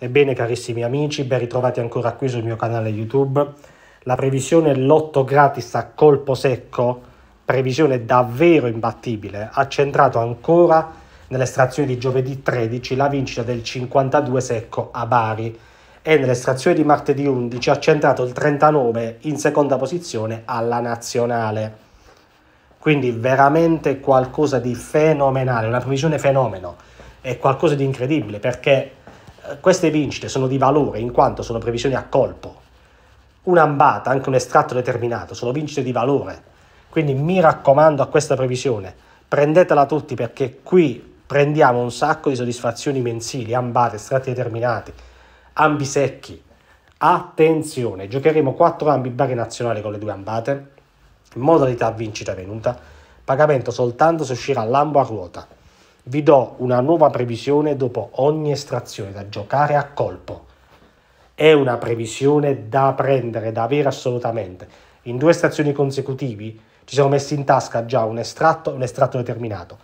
Ebbene carissimi amici, ben ritrovati ancora qui sul mio canale YouTube. La previsione lotto gratis a colpo secco, previsione davvero imbattibile, ha centrato ancora nell'estrazione di giovedì 13 la vincita del 52 secco a Bari e nell'estrazione di martedì 11 ha centrato il 39 in seconda posizione alla nazionale. Quindi veramente qualcosa di fenomenale, una previsione fenomeno, è qualcosa di incredibile perché queste vincite sono di valore in quanto sono previsioni a colpo. Un'ambata, anche un estratto determinato, sono vincite di valore. Quindi mi raccomando a questa previsione, prendetela tutti perché qui prendiamo un sacco di soddisfazioni mensili, ambate, estratti determinati, ambi secchi. Attenzione, giocheremo 4 ambi bari nazionali con le due ambate, modalità vincita venuta, pagamento soltanto se uscirà lambo a ruota. Vi do una nuova previsione dopo ogni estrazione da giocare a colpo. È una previsione da prendere, da avere assolutamente. In due estrazioni consecutivi ci siamo messi in tasca già un estratto e un estratto determinato.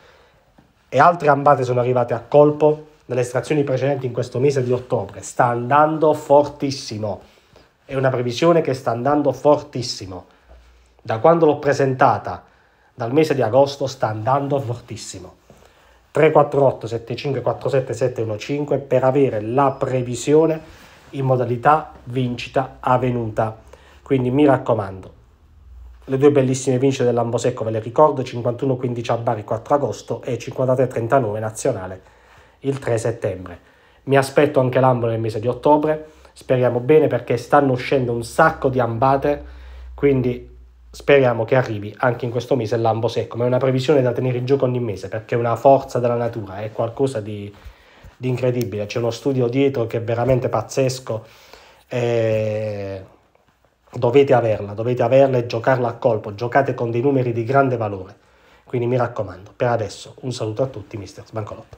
E altre ambate sono arrivate a colpo nelle estrazioni precedenti in questo mese di ottobre. Sta andando fortissimo. È una previsione che sta andando fortissimo. Da quando l'ho presentata dal mese di agosto sta andando fortissimo. 348 7547 715 per avere la previsione in modalità vincita avvenuta. Quindi mi raccomando, le due bellissime vincite dell'Ambosecco ve le ricordo, 51-15 a Bari 4 agosto e 53-39 nazionale il 3 settembre. Mi aspetto anche l'ambo nel mese di ottobre, speriamo bene perché stanno uscendo un sacco di ambate, quindi speriamo che arrivi anche in questo mese l'ambo secco, ma è una previsione da tenere in gioco ogni mese perché è una forza della natura, è qualcosa di, di incredibile, c'è uno studio dietro che è veramente pazzesco. E dovete averla, dovete averla e giocarla a colpo, giocate con dei numeri di grande valore. Quindi mi raccomando, per adesso un saluto a tutti, mister Sbancolotto.